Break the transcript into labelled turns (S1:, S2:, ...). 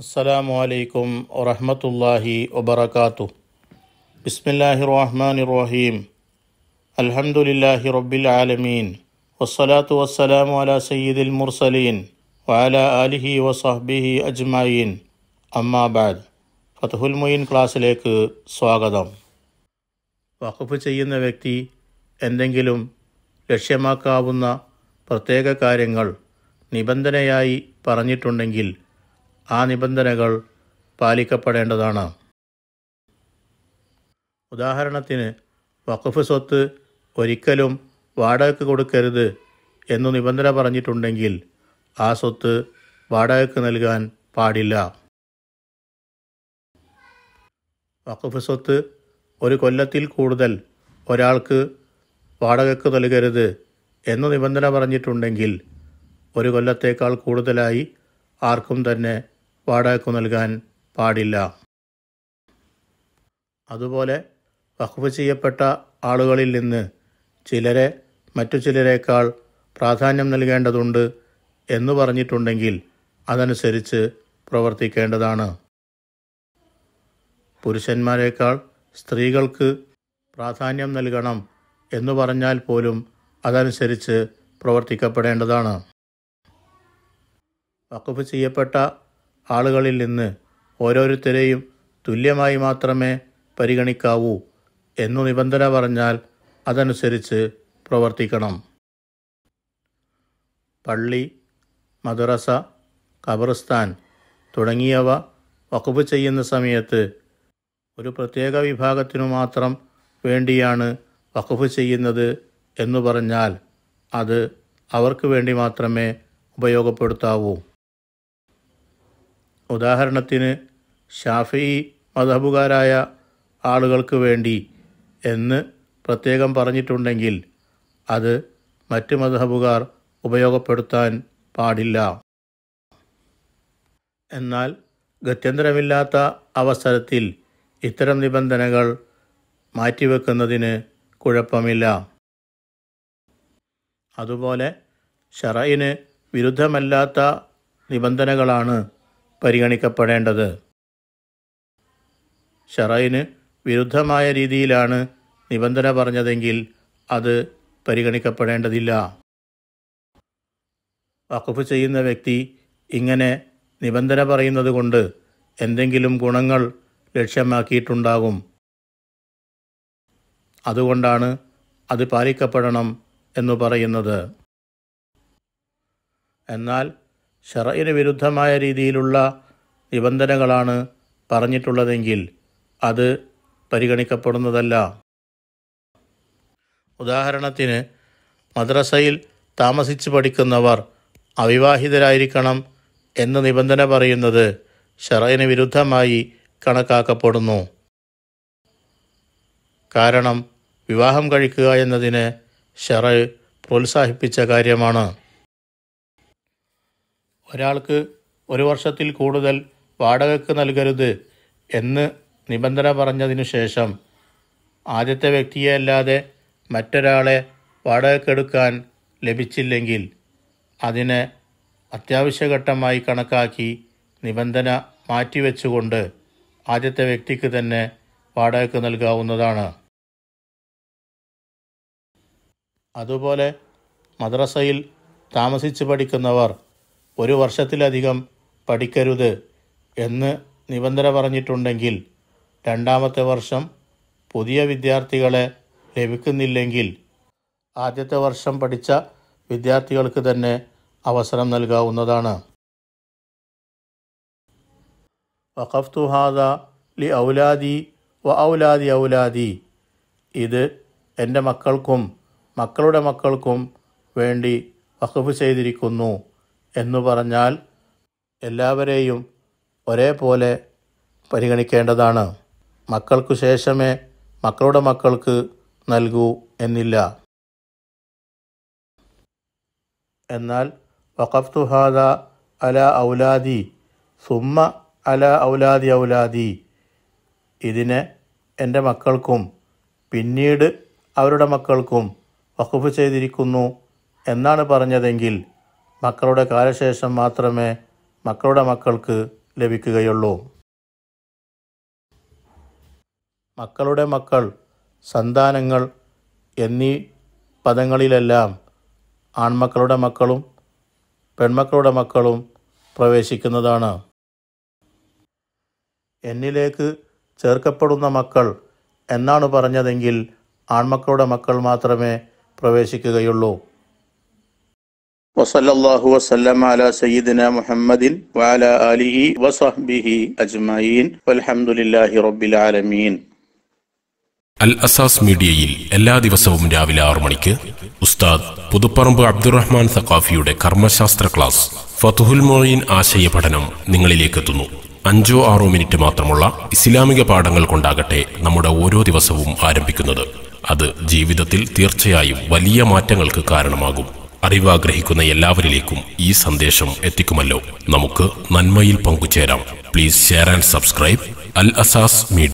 S1: അസ്സലാമു അലൈക്കും വറഹമത്തല്ലാഹി വബർക്കാത്തു ബിസ്മില്ലാഹി റഹ്മാൻ റഹീം അൽഹംദുലില്ലാഹി റബ്ബിൽ ആലമീൻ വസ്സലാത്തു വസ്സലാമു അല സയ്യിദിൽ മുർസലീൻ വാല ആലിഹി വസഹ്ബിഹി അജ്മായീൻ അമ്മാബാദ് ഫതഹുൽ ക്ലാസ്സിലേക്ക് സ്വാഗതം വഖഫ് ചെയ്യുന്ന വ്യക്തി എന്തെങ്കിലും ലക്ഷ്യമാക്കാവുന്ന പ്രത്യേക കാര്യങ്ങൾ നിബന്ധനയായി പറഞ്ഞിട്ടുണ്ടെങ്കിൽ ആ നിബന്ധനകൾ പാലിക്കപ്പെടേണ്ടതാണ് ഉദാഹരണത്തിന് വഖഫ് സ്വത്ത് ഒരിക്കലും വാടകയ്ക്ക് കൊടുക്കരുത് എന്നു നിബന്ധന പറഞ്ഞിട്ടുണ്ടെങ്കിൽ ആ സ്വത്ത് വാടകയ്ക്ക് നൽകാൻ പാടില്ല വഖഫ് സ്വത്ത് ഒരു കൊല്ലത്തിൽ കൂടുതൽ ഒരാൾക്ക് വാടകയ്ക്ക് നൽകരുത് എന്നു നിബന്ധന പറഞ്ഞിട്ടുണ്ടെങ്കിൽ ഒരു കൊല്ലത്തേക്കാൾ കൂടുതലായി ആർക്കും തന്നെ വാടകയ്ക്ക് നൽകാൻ പാടില്ല അതുപോലെ വഖഫ് ചെയ്യപ്പെട്ട ആളുകളിൽ നിന്ന് ചിലരെ മറ്റു ചിലരേക്കാൾ പ്രാധാന്യം നൽകേണ്ടതുണ്ട് എന്ന് പറഞ്ഞിട്ടുണ്ടെങ്കിൽ അതനുസരിച്ച് പ്രവർത്തിക്കേണ്ടതാണ് പുരുഷന്മാരെക്കാൾ സ്ത്രീകൾക്ക് പ്രാധാന്യം നൽകണം എന്ന് പറഞ്ഞാൽ പോലും അതനുസരിച്ച് പ്രവർത്തിക്കപ്പെടേണ്ടതാണ് വഖഫ് ചെയ്യപ്പെട്ട ആളുകളിൽ നിന്ന് ഓരോരുത്തരെയും തുല്യമായി മാത്രമേ പരിഗണിക്കാവൂ എന്നു നിബന്ധന പറഞ്ഞാൽ അതനുസരിച്ച് പ്രവർത്തിക്കണം പള്ളി മദ്രസ ഖബർസ്ഥാൻ തുടങ്ങിയവ വഖഫ് ചെയ്യുന്ന സമയത്ത് ഒരു പ്രത്യേക വിഭാഗത്തിനു മാത്രം വേണ്ടിയാണ് വഖഫ് ചെയ്യുന്നത് എന്നു പറഞ്ഞാൽ അത് അവർക്ക് വേണ്ടി മാത്രമേ ഉപയോഗപ്പെടുത്താവൂ ഉദാഹരണത്തിന് ഷാഫി മതഹബുകാരായ ആളുകൾക്ക് വേണ്ടി എന്ന് പ്രത്യേകം പറഞ്ഞിട്ടുണ്ടെങ്കിൽ അത് മറ്റ് മതഹബുകാർ ഉപയോഗപ്പെടുത്താൻ പാടില്ല എന്നാൽ ഗത്യന്തരമില്ലാത്ത അവസരത്തിൽ ഇത്തരം നിബന്ധനകൾ മാറ്റിവെക്കുന്നതിന് കുഴപ്പമില്ല അതുപോലെ ഷറയിന് വിരുദ്ധമല്ലാത്ത നിബന്ധനകളാണ് പരിഗണിക്കപ്പെടേണ്ടത് ഷറൈന് വിരുദ്ധമായ രീതിയിലാണ് നിബന്ധന പറഞ്ഞതെങ്കിൽ അത് പരിഗണിക്കപ്പെടേണ്ടതില്ല വഖഫ് ചെയ്യുന്ന വ്യക്തി ഇങ്ങനെ നിബന്ധന പറയുന്നത് കൊണ്ട് എന്തെങ്കിലും ഗുണങ്ങൾ ലക്ഷ്യമാക്കിയിട്ടുണ്ടാകും അതുകൊണ്ടാണ് അത് പാലിക്കപ്പെടണം എന്നു പറയുന്നത് എന്നാൽ ഷറയിന് വിരുദ്ധമായ രീതിയിലുള്ള നിബന്ധനകളാണ് പറഞ്ഞിട്ടുള്ളതെങ്കിൽ അത് പരിഗണിക്കപ്പെടുന്നതല്ല ഉദാഹരണത്തിന് മദ്രസയിൽ താമസിച്ച് പഠിക്കുന്നവർ അവിവാഹിതരായിരിക്കണം എന്ന നിബന്ധന പറയുന്നത് ഷറയിന് വിരുദ്ധമായി കണക്കാക്കപ്പെടുന്നു കാരണം വിവാഹം കഴിക്കുക എന്നതിന് ഷറ പ്രോത്സാഹിപ്പിച്ച കാര്യമാണ് ഒരാൾക്ക് ഒരു വർഷത്തിൽ കൂടുതൽ വാടകയ്ക്ക് നൽകരുത് എന്ന് നിബന്ധന പറഞ്ഞതിനു ശേഷം ആദ്യത്തെ വ്യക്തിയെ അല്ലാതെ മറ്റൊരാളെ വാടകയ്ക്കെടുക്കാൻ ലഭിച്ചില്ലെങ്കിൽ അതിനെ അത്യാവശ്യഘട്ടമായി കണക്കാക്കി നിബന്ധന മാറ്റിവെച്ചുകൊണ്ട് ആദ്യത്തെ വ്യക്തിക്ക് തന്നെ വാടകയ്ക്ക് നൽകാവുന്നതാണ് അതുപോലെ മദ്രസയിൽ താമസിച്ച് പഠിക്കുന്നവർ ഒരു വർഷത്തിലധികം പഠിക്കരുത് എന്ന് നിബന്ധന പറഞ്ഞിട്ടുണ്ടെങ്കിൽ രണ്ടാമത്തെ വർഷം പുതിയ വിദ്യാർത്ഥികളെ ലഭിക്കുന്നില്ലെങ്കിൽ ആദ്യത്തെ വർഷം പഠിച്ച വിദ്യാർത്ഥികൾക്ക് തന്നെ അവസരം നൽകാവുന്നതാണ് വഖഫ്തു ഹാദ ലി ഔലാദി വ ഔലാദി ഔലാദി ഇത് എൻ്റെ മക്കൾക്കും മക്കളുടെ മക്കൾക്കും വേണ്ടി വഖഫ് ചെയ്തിരിക്കുന്നു എന്നു പറഞ്ഞാൽ എല്ലാവരെയും ഒരേപോലെ പരിഗണിക്കേണ്ടതാണ് മക്കൾക്കു ശേഷമേ മക്കളുടെ മക്കൾക്ക് നൽകൂ എന്നില്ല എന്നാൽ വഖഫ്തുഹാദ അല ഔലാദി സുമ്മ അല ഔലാദി ഔലാദി ഇതിനെ എൻ്റെ മക്കൾക്കും പിന്നീട് അവരുടെ മക്കൾക്കും വഖഫ് ചെയ്തിരിക്കുന്നു എന്നാണ് പറഞ്ഞതെങ്കിൽ മക്കളുടെ കാലശേഷം മാത്രമേ മക്കളുടെ മക്കൾക്ക് ലഭിക്കുകയുള്ളൂ മക്കളുടെ മക്കൾ സന്താനങ്ങൾ എന്നീ പദങ്ങളിലെല്ലാം ആൺമക്കളുടെ മക്കളും പെൺമക്കളുടെ മക്കളും പ്രവേശിക്കുന്നതാണ് എന്നിലേക്ക് ചേർക്കപ്പെടുന്ന മക്കൾ എന്നാണ് പറഞ്ഞതെങ്കിൽ ആൺമക്കളുടെ മക്കൾ മാത്രമേ പ്രവേശിക്കുകയുള്ളൂ وصلى الله وسلم على سيدنا محمد وعلى آله وصحبه أجمعين والحمد لله رب العالمين അൽ അസാസ് മീഡിയയിൽ എല്ലാ ദിവസവും രാവിലെ ആറു മണിക്ക് ഉസ്താദ് പുതുപ്പറമ്പ് അബ്ദുറഹ്മാൻ സഖാഫിയുടെ കർമ്മശാസ്ത്ര ക്ലാസ് ഫതുഹുൽ മൊയ്ൻ ആശയ പഠനം നിങ്ങളിലേക്കെത്തുന്നു അഞ്ചോ ആറോ മിനിറ്റ് മാത്രമുള്ള ഇസ്ലാമിക പാഠങ്ങൾ കൊണ്ടാകട്ടെ നമ്മുടെ ഓരോ ദിവസവും ആരംഭിക്കുന്നത് അത് ജീവിതത്തിൽ തീർച്ചയായും വലിയ മാറ്റങ്ങൾക്ക് കാരണമാകും അറിവാഗ്രഹിക്കുന്ന എല്ലാവരിലേക്കും ഈ സന്ദേശം എത്തിക്കുമല്ലോ നമുക്ക് നന്മയിൽ പങ്കുചേരാം please share and subscribe Al Asas media